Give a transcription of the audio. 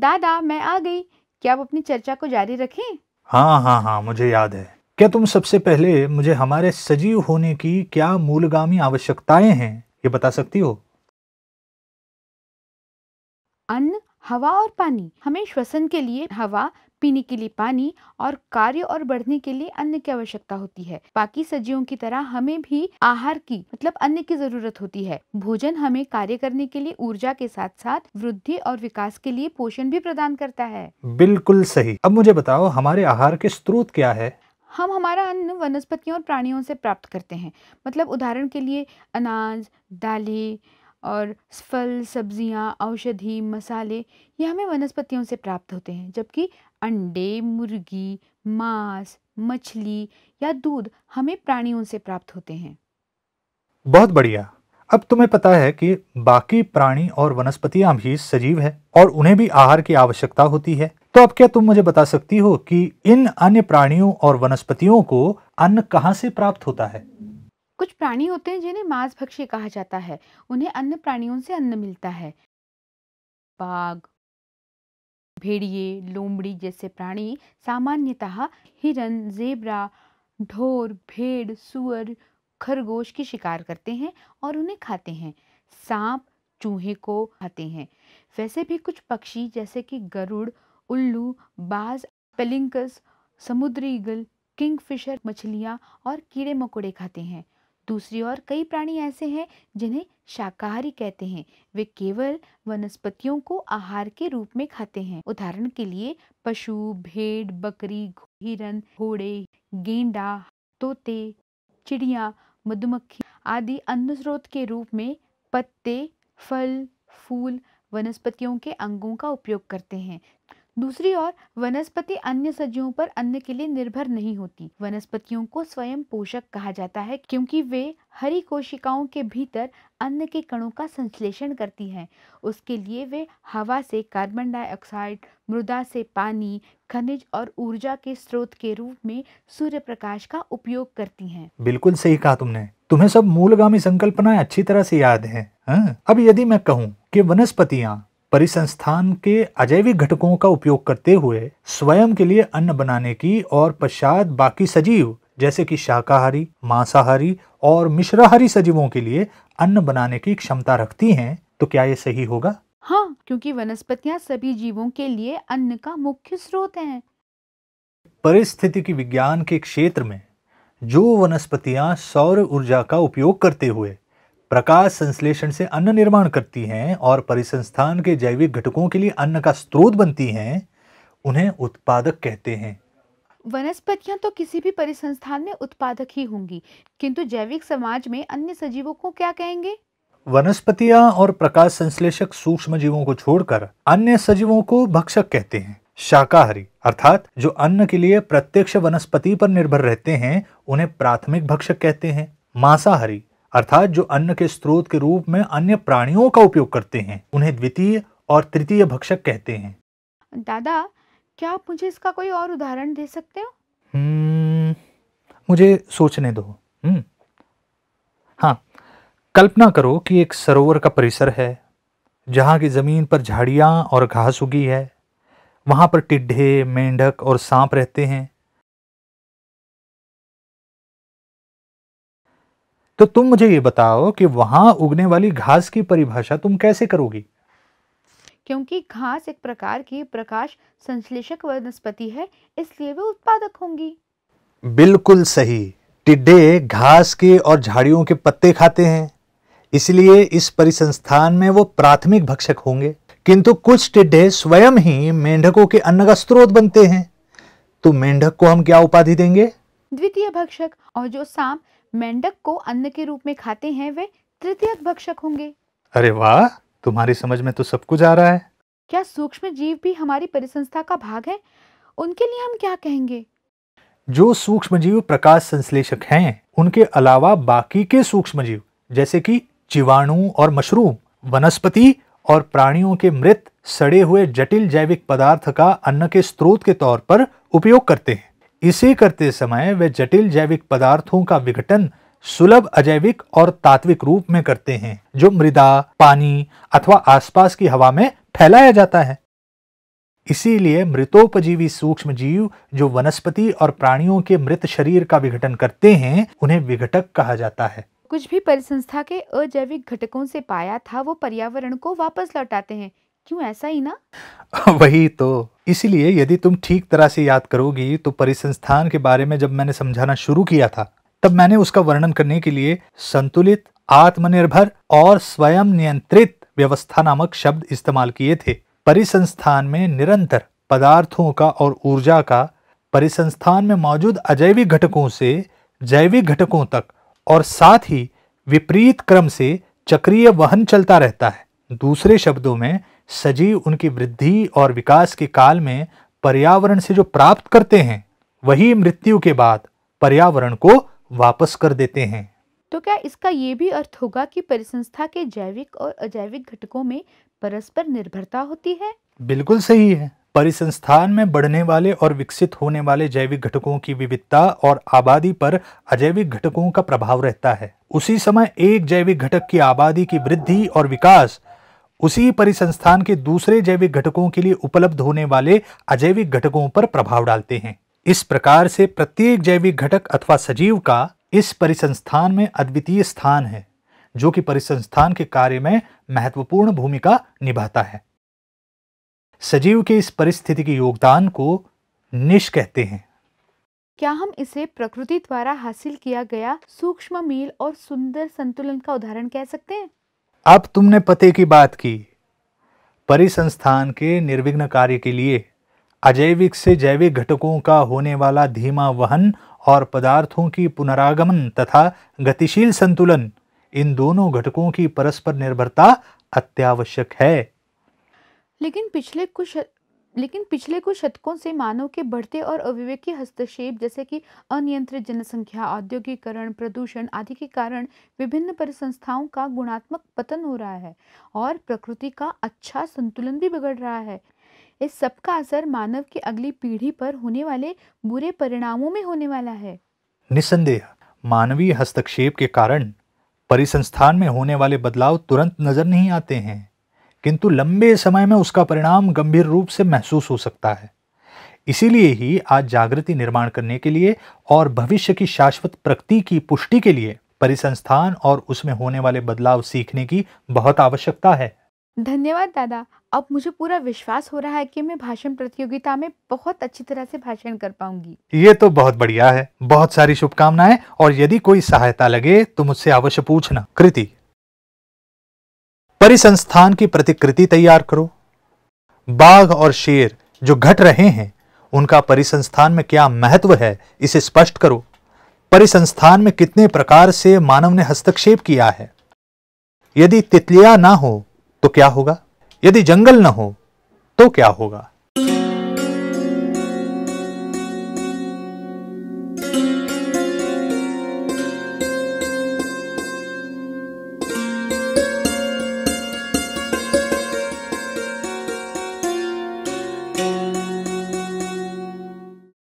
दादा मैं आ गई क्या आप अपनी चर्चा को जारी रखें हाँ हाँ हाँ मुझे याद है क्या तुम सबसे पहले मुझे हमारे सजीव होने की क्या मूलगामी आवश्यकताएं हैं ये बता सकती हो अन्न हवा और पानी हमें श्वसन के लिए हवा पीने के लिए पानी और कार्य और बढ़ने के लिए अन्न की आवश्यकता होती है बाकी सजीवों की तरह हमें भी आहार की मतलब अन्न की जरूरत होती है भोजन हमें कार्य करने के लिए ऊर्जा के साथ साथ वृद्धि और विकास के लिए पोषण भी प्रदान करता है बिल्कुल सही अब मुझे बताओ हमारे आहार के स्रोत क्या है हम हमारा अन्न वनस्पतियों और प्राणियों से प्राप्त करते हैं मतलब उदाहरण के लिए अनाज दालें और फल सब्जियां, औषधि, मसाले ये हमें वनस्पतियों से प्राप्त होते हैं जबकि अंडे, मुर्गी, मांस, मछली या दूध हमें प्राणियों से प्राप्त होते हैं बहुत बढ़िया अब तुम्हें पता है कि बाकी प्राणी और वनस्पतियां भी सजीव है और उन्हें भी आहार की आवश्यकता होती है तो अब क्या तुम मुझे बता सकती हो कि इन अन्य प्राणियों और वनस्पतियों को अन्न कहाँ से प्राप्त होता है कुछ प्राणी होते हैं जिन्हें मांस भक्षी कहा जाता है उन्हें अन्य प्राणियों से अन्न मिलता है बाघ भेड़िए लोमड़ी जैसे प्राणी सामान्यतः हिरन जेबरा ढोर भेड़ सुअर खरगोश की शिकार करते हैं और उन्हें खाते हैं सांप चूहे को खाते हैं वैसे भी कुछ पक्षी जैसे कि गरुड़ उल्लू बाज पेलिंकस समुद्री ईगल किंगफिशर मछलियाँ और कीड़े मकोड़े खाते हैं दूसरी ओर कई प्राणी ऐसे हैं जिन्हें शाकाहारी कहते हैं वे केवल वनस्पतियों को आहार के रूप में खाते हैं उदाहरण के लिए पशु भेड़ बकरी हिरन घोड़े गेंडा तोते चिड़िया मधुमक्खी आदि अन्न स्रोत के रूप में पत्ते फल फूल वनस्पतियों के अंगों का उपयोग करते हैं दूसरी ओर वनस्पति अन्य सजीवों पर अन्न के लिए निर्भर नहीं होती वनस्पतियों को स्वयं पोषक कहा जाता है क्योंकि वे हरी कोशिकाओं के भीतर अन्न के कणों का संश्लेषण करती हैं उसके लिए वे हवा से कार्बन डाइऑक्साइड मृदा से पानी खनिज और ऊर्जा के स्रोत के रूप में सूर्य प्रकाश का उपयोग करती हैं बिल्कुल सही कहा तुमने तुम्हें सब मूलगामी संकल्पनाएं अच्छी तरह से याद है हा? अब यदि मैं कहूँ कि वनस्पतियाँ परिसंस्थान के अजैविक घटकों का उपयोग करते हुए स्वयं के लिए अन्न बनाने की और पश्चात बाकी सजीव जैसे कि शाकाहारी मांसाहारी और मिश्राहारी सजीवों के लिए अन्न बनाने की क्षमता रखती हैं तो क्या ये सही होगा हाँ क्योंकि वनस्पतियाँ सभी जीवों के लिए अन्न का मुख्य स्रोत हैं परिस्थितिकी विज्ञान के क्षेत्र में जो वनस्पतियाँ सौर ऊर्जा का उपयोग करते हुए प्रकाश संश्लेषण से अन्न निर्माण करती हैं और परिसंस्थान के जैविक घटकों के लिए अन्न का स्रोत बनती हैं उन्हें उत्पादक कहते हैं वनस्पतियां तो किसी भी परिसंस्थान में उत्पादक ही होंगी किंतु जैविक समाज में अन्य सजीवों को क्या कहेंगे वनस्पतियां और प्रकाश संश्लेषक सूक्ष्म जीवों को छोड़कर अन्य सजीवों को भक्षक कहते हैं शाकाहारी अर्थात जो अन्न के लिए प्रत्यक्ष वनस्पति पर निर्भर रहते हैं उन्हें प्राथमिक भक्षक कहते हैं मांसाहारी अर्थात जो अन्न के स्रोत के रूप में अन्य प्राणियों का उपयोग करते हैं उन्हें द्वितीय और तृतीय भक्षक कहते हैं दादा क्या आप मुझे इसका कोई और उदाहरण दे सकते हो हम्म, मुझे सोचने दो हम्म, हाँ कल्पना करो कि एक सरोवर का परिसर है जहाँ की ज़मीन पर झाड़ियाँ और घास उगी है वहाँ पर टिड्ढे मेंढक और सांप रहते हैं तो तुम मुझे ये बताओ कि वहां उगने वाली घास की परिभाषा तुम कैसे करोगी क्योंकि घास एक प्रकार की प्रकाश संश्लेषक वनस्पति है इसलिए वे उत्पादक होंगी बिल्कुल सही टिड्डे घास के और झाड़ियों के पत्ते खाते हैं इसलिए इस परिसंस्थान में वो प्राथमिक भक्षक होंगे किंतु कुछ टिड्डे स्वयं ही मेंढकों के अन्न का स्रोत बनते हैं तो मेंढक को हम क्या उपाधि देंगे द्वितीय भक्षक और जो सांप मेंढक को अन्न के रूप में खाते हैं वे तृतीय भक्षक होंगे अरे वाह तुम्हारी समझ में तो सब कुछ आ रहा है क्या सूक्ष्म जीव भी हमारी परिसंस्था का भाग है उनके लिए हम क्या कहेंगे जो सूक्ष्म जीव प्रकाश संश्लेषक हैं उनके अलावा बाकी के सूक्ष्म जीव जैसे कि जीवाणु और मशरूम वनस्पति और प्राणियों के मृत सड़े हुए जटिल जैविक पदार्थ का अन्न के स्रोत के तौर पर उपयोग करते हैं इसे करते समय वे जटिल जैविक पदार्थों का विघटन सुलभ अजैविक और तात्विक रूप में करते हैं जो मृदा पानी अथवा आसपास की हवा में फैलाया जाता है इसीलिए मृतोपजीवी सूक्ष्म जीव जो वनस्पति और प्राणियों के मृत शरीर का विघटन करते हैं उन्हें विघटक कहा जाता है कुछ भी परिसंस्था के अजैविक घटकों से पाया था वो पर्यावरण को वापस लौटाते हैं क्यों ऐसा ही ना वही तो इसलिए यदि तुम ठीक तरह से याद करोगी तो परिसंस्थान के बारे में जब मैंने समझाना शुरू किया था तब मैंने उसका वर्णन करने के लिए संतुलित आत्मनिर्भर और स्वयं नियंत्रित व्यवस्था नामक शब्द इस्तेमाल किए थे परिसंस्थान में निरंतर पदार्थों का और ऊर्जा का परिसंस्थान में मौजूद अजैविक घटकों से जैविक घटकों तक और साथ ही विपरीत क्रम से चक्रीय वहन चलता रहता है दूसरे शब्दों में सजीव उनकी वृद्धि और विकास के काल में पर्यावरण से जो प्राप्त करते हैं वही मृत्यु के बाद पर्यावरण को वापस कर देते हैं तो क्या इसका ये भी अर्थ होगा कि परिसंस्था के जैविक और अजैविक घटकों में परस्पर निर्भरता होती है बिल्कुल सही है परिसंस्थान में बढ़ने वाले और विकसित होने वाले जैविक घटकों की विविधता और आबादी पर अजैविक घटकों का प्रभाव रहता है उसी समय एक जैविक घटक की आबादी की वृद्धि और विकास उसी परिसंस्थान के दूसरे जैविक घटकों के लिए उपलब्ध होने वाले अजैविक घटकों पर प्रभाव डालते हैं इस प्रकार से प्रत्येक जैविक घटक अथवा सजीव का इस परिसंस्थान में अद्वितीय स्थान है जो कि परिसंस्थान के कार्य में महत्वपूर्ण भूमिका निभाता है सजीव के इस परिस्थिति के योगदान को निश कहते हैं क्या हम इसे प्रकृति द्वारा हासिल किया गया सूक्ष्म मील और सुंदर संतुलन का उदाहरण कह सकते हैं अब तुमने पते की बात की परिसंस्थान के निर्विघ्न कार्य के लिए अजैविक से जैविक घटकों का होने वाला धीमा वहन और पदार्थों की पुनरागमन तथा गतिशील संतुलन इन दोनों घटकों की परस्पर निर्भरता अत्यावश्यक है लेकिन पिछले कुछ लेकिन पिछले कुछ शतकों से मानव के बढ़ते और अविवेकी हस्तक्षेप जैसे कि अनियंत्रित जनसंख्या औद्योगिकरण प्रदूषण आदि के कारण विभिन्न परिसंस्थाओं का गुणात्मक पतन हो रहा है और प्रकृति का अच्छा संतुलन भी बिगड़ रहा है इस सब का असर मानव की अगली पीढ़ी पर होने वाले बुरे परिणामों में होने वाला है निसंदेह मानवीय हस्तक्षेप के कारण परिसंस्थान में होने वाले बदलाव तुरंत नजर नहीं आते हैं किंतु लंबे समय में उसका परिणाम गंभीर रूप से महसूस हो सकता है इसीलिए ही आज जागृति निर्माण करने के लिए और भविष्य की शाश्वत प्रगति की पुष्टि के लिए परिसंस्थान और उसमें होने वाले बदलाव सीखने की बहुत आवश्यकता है धन्यवाद दादा अब मुझे पूरा विश्वास हो रहा है कि मैं भाषण प्रतियोगिता में बहुत अच्छी तरह से भाषण कर पाऊंगी ये तो बहुत बढ़िया है बहुत सारी शुभकामनाएं और यदि कोई सहायता लगे तो मुझसे अवश्य पूछना कृति परिसंस्थान की प्रतिकृति तैयार करो बाघ और शेर जो घट रहे हैं उनका परिसंस्थान में क्या महत्व है इसे स्पष्ट करो परिसंस्थान में कितने प्रकार से मानव ने हस्तक्षेप किया है यदि तितलियां ना हो तो क्या होगा यदि जंगल ना हो तो क्या होगा